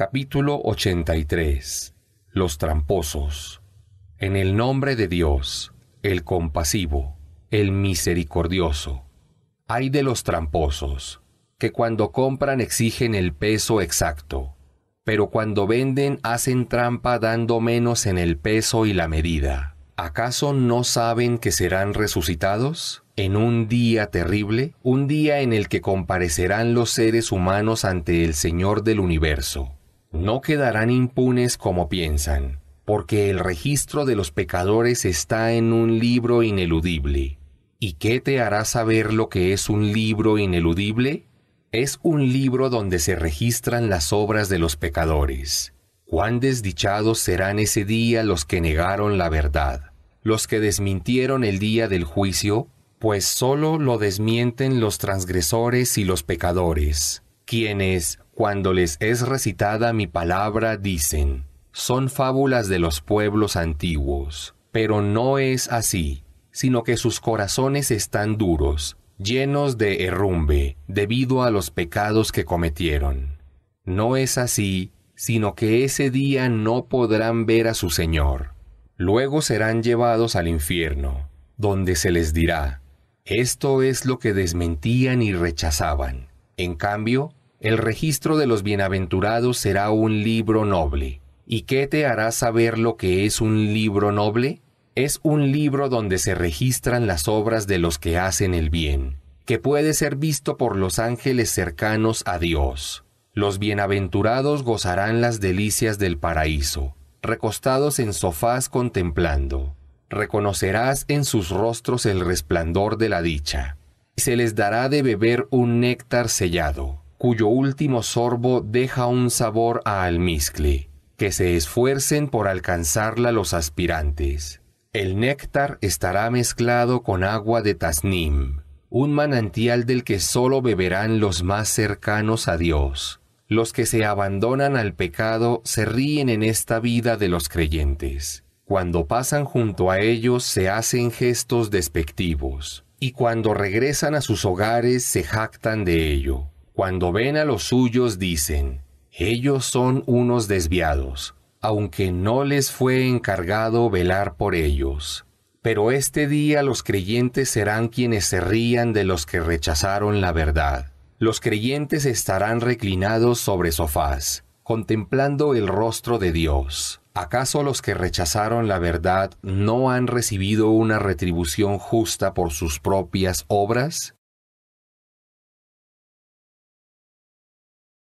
Capítulo 83 Los tramposos En el nombre de Dios, el compasivo, el misericordioso. Hay de los tramposos, que cuando compran exigen el peso exacto, pero cuando venden hacen trampa dando menos en el peso y la medida. ¿Acaso no saben que serán resucitados? En un día terrible, un día en el que comparecerán los seres humanos ante el Señor del universo no quedarán impunes como piensan, porque el registro de los pecadores está en un libro ineludible. ¿Y qué te hará saber lo que es un libro ineludible? Es un libro donde se registran las obras de los pecadores. Cuán desdichados serán ese día los que negaron la verdad, los que desmintieron el día del juicio, pues sólo lo desmienten los transgresores y los pecadores, quienes, cuando les es recitada mi palabra, dicen, son fábulas de los pueblos antiguos, pero no es así, sino que sus corazones están duros, llenos de herrumbe, debido a los pecados que cometieron. No es así, sino que ese día no podrán ver a su Señor. Luego serán llevados al infierno, donde se les dirá, esto es lo que desmentían y rechazaban. En cambio, el registro de los bienaventurados será un libro noble. ¿Y qué te hará saber lo que es un libro noble? Es un libro donde se registran las obras de los que hacen el bien, que puede ser visto por los ángeles cercanos a Dios. Los bienaventurados gozarán las delicias del paraíso, recostados en sofás contemplando. Reconocerás en sus rostros el resplandor de la dicha, y se les dará de beber un néctar sellado cuyo último sorbo deja un sabor a almizcle, que se esfuercen por alcanzarla los aspirantes. El néctar estará mezclado con agua de Tasnim, un manantial del que sólo beberán los más cercanos a Dios. Los que se abandonan al pecado se ríen en esta vida de los creyentes. Cuando pasan junto a ellos se hacen gestos despectivos, y cuando regresan a sus hogares se jactan de ello. Cuando ven a los suyos dicen, ellos son unos desviados, aunque no les fue encargado velar por ellos. Pero este día los creyentes serán quienes se rían de los que rechazaron la verdad. Los creyentes estarán reclinados sobre sofás, contemplando el rostro de Dios. ¿Acaso los que rechazaron la verdad no han recibido una retribución justa por sus propias obras?